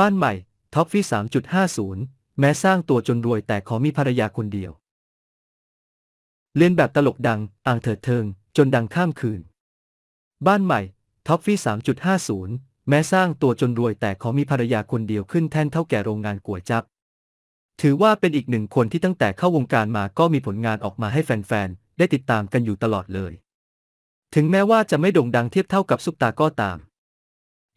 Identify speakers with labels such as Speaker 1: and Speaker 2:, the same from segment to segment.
Speaker 1: บ้านใหม่ท็อปฟี่3.50 แม้สร้างตัวจนรวยแต่ขอมีภรรยาคนเดียว เล่นแบบตลกดังอ่างเถิดเทิง จนดังข้ามคืน บ้านใหม่ท็อปฟี่3.50 แม้สร้างตัวจนรวยแต่ขอมีภรรยาคนเดียวขึ้นแท่นเท่าแก่โรงงานกัวจับ ถือว่าเป็นอีกหนึ่งคนที่ตั้งแต่เข้าวงการมาก็มีผลงานออกมาให้แฟน ๆ ได้ติดตามกันอยู่ตลอดเลย ถึงแม้ว่าจะไม่โด่งดังเทียบเท่ากับซุปตาก็ตาม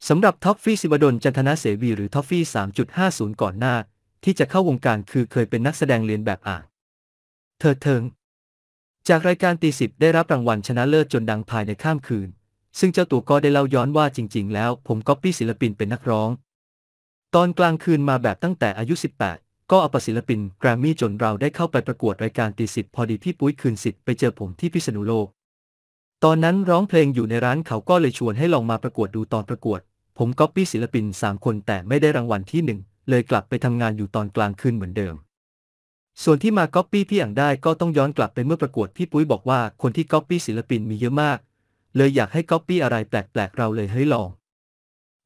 Speaker 1: สำหรับท็อฟฟี่สิบดลจันทนาเสวีหรือท็อฟฟี่ 3.50 ก่อนหน้า ที่จะเข้าวงการคือเคยเป็นนักแสดงเรียนแบบอ่างเธอเทิง จากรายการตีสิบได้รับรางวัลชนะเลิศจนดังภายในข้ามคืน ซึ่งเจ้าตัวก็ได้เล่าย้อนว่าจริงๆแล้วผมก็ปี้ศิลปินเป็นนักร้อง ตอนกลางคืนมาแบบตั้งแต่อายุ 18 ก็เอาประศิลปิน แกรมมี่จนเราได้เข้าไปประกวดรายการตีสิบพอดีพี่ปุ้ยคืนสิทธิ์ไปเจอผมที่พิษณุโลก ตอนนั้นร้องเพลงอยู่ในร้านเขาก็เลยชวนให้ลองมาประกวดดูตอนประกวดผมก๊อปปี้ศิลปินสามคนแต่ไม่ได้รางวัลที่หนึ่งเลยกลับไปทำงานอยู่ตอนกลางคืนเหมือนเดิม ส่วนที่มาก๊อปปี้พี่อ่างได้ก็ต้องย้อนกลับไปเมื่อประกวดพี่ปุ้ยบอกว่า คนที่ก๊อปปี้ศิลปินมีเยอะมาก เลยอยากให้ก๊อปปี้อะไรแปลกๆเราเลยให้ลอง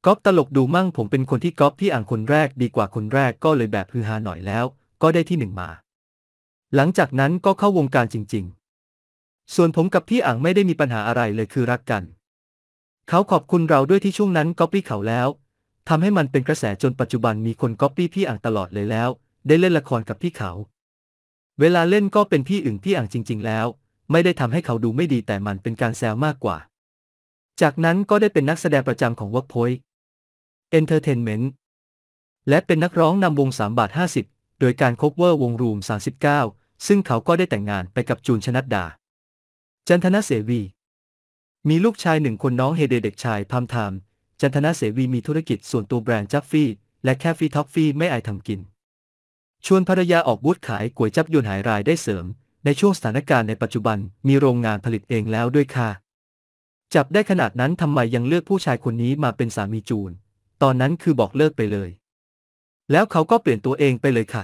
Speaker 1: ก๊อปตลกดูมั่งผมเป็นคนที่ก๊อปพี่อ่างคนแรกดีกว่าคนแรก ก็เลยแบบฮือฮาหน่อยแล้ว ก็ได้ที่หนึ่งมา หลังจากนั้นก็เข้าวงการจริงๆ ส่วนผมกับพี่อ่างไม่ได้มีปัญหาอะไรเลยคือรักกันเขาขอบคุณเราด้วยที่ช่วงนั้นก๊อปปี้เขาแล้ว ทำให้มันเป็นกระแสจนปัจจุบันมีคนก๊อปปี้พี่อ่างตลอดเลยแล้ว ได้เล่นละครกับพี่เขา เวลาเล่นก็เป็นพี่อึ่งพี่อ่างจริงๆแล้ว ไม่ได้ทำให้เขาดูไม่ดีแต่มันเป็นการแซวมากกว่า จากนั้นก็ได้เป็นนักแสดงประจำของ Workpoint Entertainment และเป็นนักร้องนำวง3บาท50 โดยการคบเวอร์วงรูม39 ซึ่งเขาก็ได้แต่งงานไปกับจูนชนัดดา จันทนาเสวีมีลูกชายหนึ่งคนน้องเฮเดเด็กชายพามไทม์จันทนาเสวีมีธุรกิจส่วนตัวแบรนด์จัฟฟี่ และแคฟฟี่ท็อฟฟี่ไม่อายทำกิน ชวนภรรยาออกบูธขายก๋วยจับยวนหายรายได้เสริม ในช่วงสถานการณ์ในปัจจุบันมีโรงงานผลิตเองแล้วด้วยค่ะ จับได้ขนาดนั้นทำไมยังเลือกผู้ชายคนนี้มาเป็นสามีจูน ตอนนั้นคือบอกเลิกไปเลย แล้วเขาก็เปลี่ยนตัวเองไปเลยค่ะ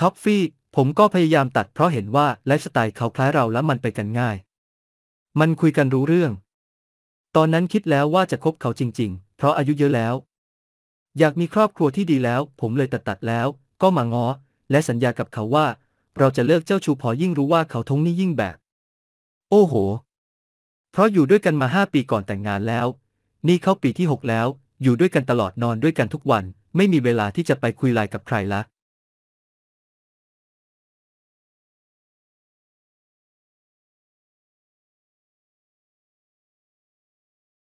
Speaker 1: ท็อฟฟี่ผมก็พยายามตัดเพราะเห็นว่าไลฟ์สไตล์เขาคล้ายเราและมันไปกันง่ายมันคุยกันรู้เรื่อง ตอนนั้นคิดแล้วว่าจะคบเขาจริงๆ เพราะอายุเยอะแล้ว อยากมีครอบครัวที่ดีแล้ว ผมเลยตัดตัดแล้ว ก็มาง้อ และสัญญากับเขาว่า เราจะเลิกเจ้าชูพอยิ่งรู้ว่าเขาทงนี่ยิ่งแบบ โอ้โห เพราะอยู่ด้วยกันมาห้าปีก่อนแต่งงานแล้ว นี่เข้าปีที่หกแล้ว อยู่ด้วยกันตลอดนอนด้วยกันทุกวัน ไม่มีเวลาที่จะไปคุยไลน์กับใครละ